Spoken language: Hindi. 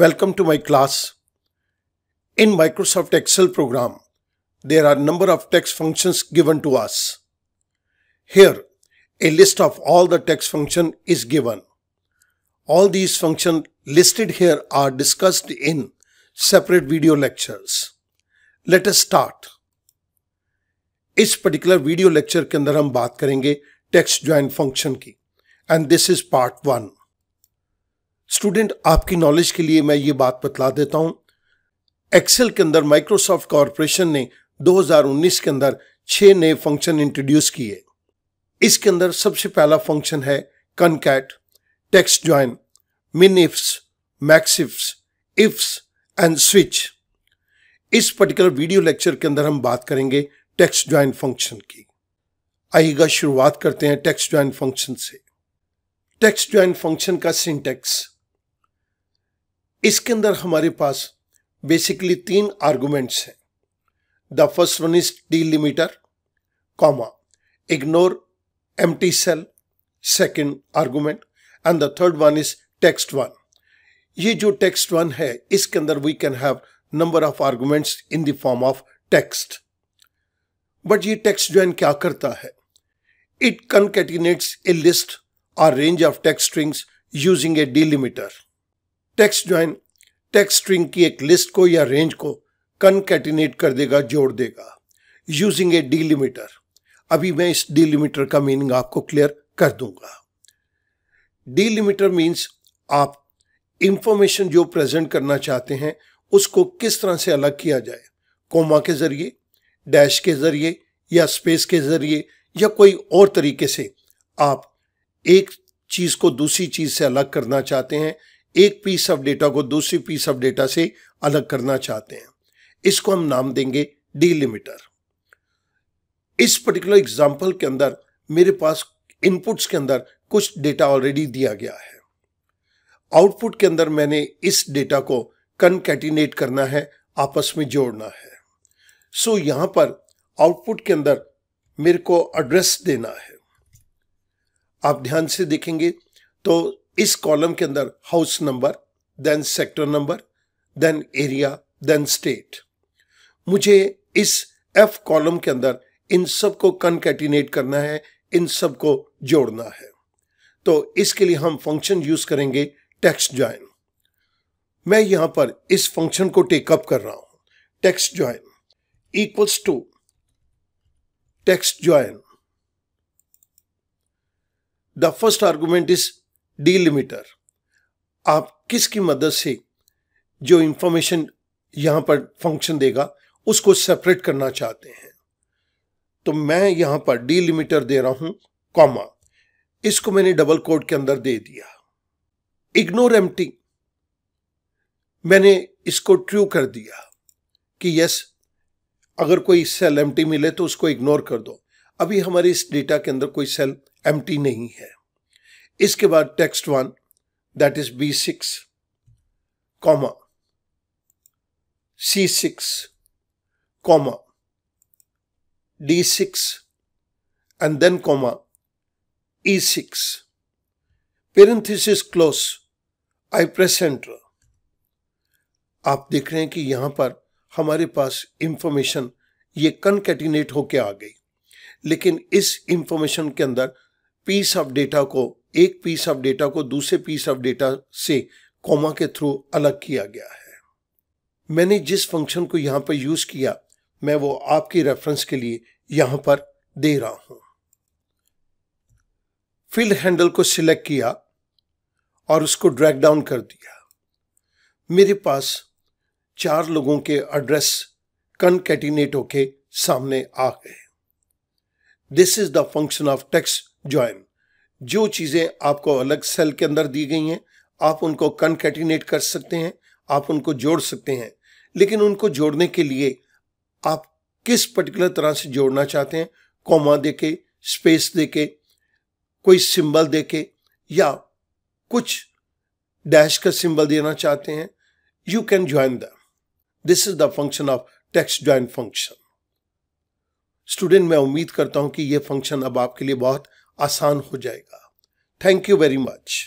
Welcome to my class. In Microsoft Excel program, there are number of text functions given to us. Here, a list of all the text function is given. All these functions listed here are discussed in separate video lectures. Let us start. इस particular video lecture, के अंदर हम बात करेंगे text join function की and this is part one. Student आपकी नॉलेज के लिए मैं ये बात बतला देता हूं एक्सेल के अंदर माइक्रोसॉफ्ट कॉरपोरेशन ने 2019 के अंदर छह नए फंक्शन इंट्रोड्यूस किए इसके अंदर सबसे पहला फंक्शन है concat text join min ifs maxifs ifs and switch इस पर्टिकुलर वीडियो लेक्चर के अंदर हम बात करेंगे टेक्स्ट ज्वाइन फंक्शन की आइएगा शुरुआत करते हैं टेक्स्ट ज्वाइन फंक्शन से टेक्स्ट ज्वाइन फंक्शन का सिंटेक्स इसके अंदर हमारे पास बेसिकली तीन आर्गुमेंट्स हैं the first one is delimiter comma ignore empty cell second argument and the third one is text one ये जो टेक्स्ट वन है इसके अंदर we can have number of arguments in the form of text but ये टेक्स्ट ज्वाइन क्या करता है it concatenates a list are range of text strings using a delimiter text join text string की एक लिस्ट को या रेंज को कनकेटिनेट कर देगा जोड़ देगा यूजिंग ए डीलिमिटर अभी मैं इस डीलिमिटर का मीनिंग आपको क्लियर कर दूंगा डीलिमिटर मीन्स आप इंफॉर्मेशन जो प्रेजेंट करना चाहते हैं उसको किस तरह से अलग किया जाए कोमा के जरिए डैश के जरिए या स्पेस के जरिए या कोई और तरीके से आप एक चीज़ को दूसरी चीज़ से अलग करना चाहते हैं एक पीस ऑफ डेटा को दूसरी पीस ऑफ डेटा से अलग करना चाहते हैं इसको हम नाम देंगे डीलिमिटर इस पर्टिकुलर एग्जांपल के अंदर मेरे पास इनपुट्स के अंदर कुछ डेटा ऑलरेडी दिया गया है आउटपुट के अंदर मैंने इस डेटा को कनकेटिनेट करना है आपस में जोड़ना है सो so, यहां पर आउटपुट के अंदर मेरे को एड्रेस देना है आप ध्यान से देखेंगे तो इस कॉलम के अंदर house number then sector number then area then state मुझे इस एफ कॉलम के अंदर इन सब को कनकेटिनेट करना है इन सब को जोड़ना है तो इसके लिए हम फंक्शन यूज करेंगे टेक्स्ट ज्वाइन मैं यहां पर इस फंक्शन को टेकअप कर रहा हूं text join equals to text join the first argument is delimiter आप किसकी मदद से जो इंफॉर्मेशन यहां पर फंक्शन देगा उसको सेपरेट करना चाहते हैं तो मैं यहां पर डीलिमिटर दे रहा हूं कॉमा इसको मैंने डबल कोड के अंदर दे दिया इग्नोर एम्प्टी मैंने इसको ट्रू कर दिया कि यस अगर कोई सेल एम्प्टी मिले तो उसको इग्नोर कर दो अभी हमारे इस डेटा के अंदर कोई सेल एम्प्टी नहीं है इसके बाद text one that is B six comma C six comma D six and then comma E6. Parenthesis close I press enter आप देख रहे हैं कि यहां पर हमारे पास इंफॉर्मेशन ये कनकेटिनेट होके आ गई लेकिन इस इंफॉर्मेशन के अंदर पीस ऑफ डेटा को एक पीस ऑफ डेटा को दूसरे पीस ऑफ डेटा से कॉमा के थ्रू अलग किया गया है मैंने जिस फंक्शन को यहां पर यूज किया मैं वो आपकी रेफरेंस के लिए यहां पर दे रहा हूं फिल हैंडल को सिलेक्ट किया और उसको ड्रैग डाउन कर दिया मेरे पास चार लोगों के एड्रेस कनकेटिनेट होके सामने आ गए this is the function of text join जो चीज़ें आपको अलग सेल के अंदर दी गई हैं आप उनको कनकेटिनेट कर सकते हैं आप उनको जोड़ सकते हैं लेकिन उनको जोड़ने के लिए आप किस पर्टिकुलर तरह से जोड़ना चाहते हैं कॉमा दे के स्पेस दे के कोई सिंबल दे के या कुछ डैश का सिंबल देना चाहते हैं you can join the this is the function of text join function student मैं उम्मीद करता हूं कि यह फंक्शन अब आपके लिए बहुत आसान हो जाएगा थैंक यू वेरी मच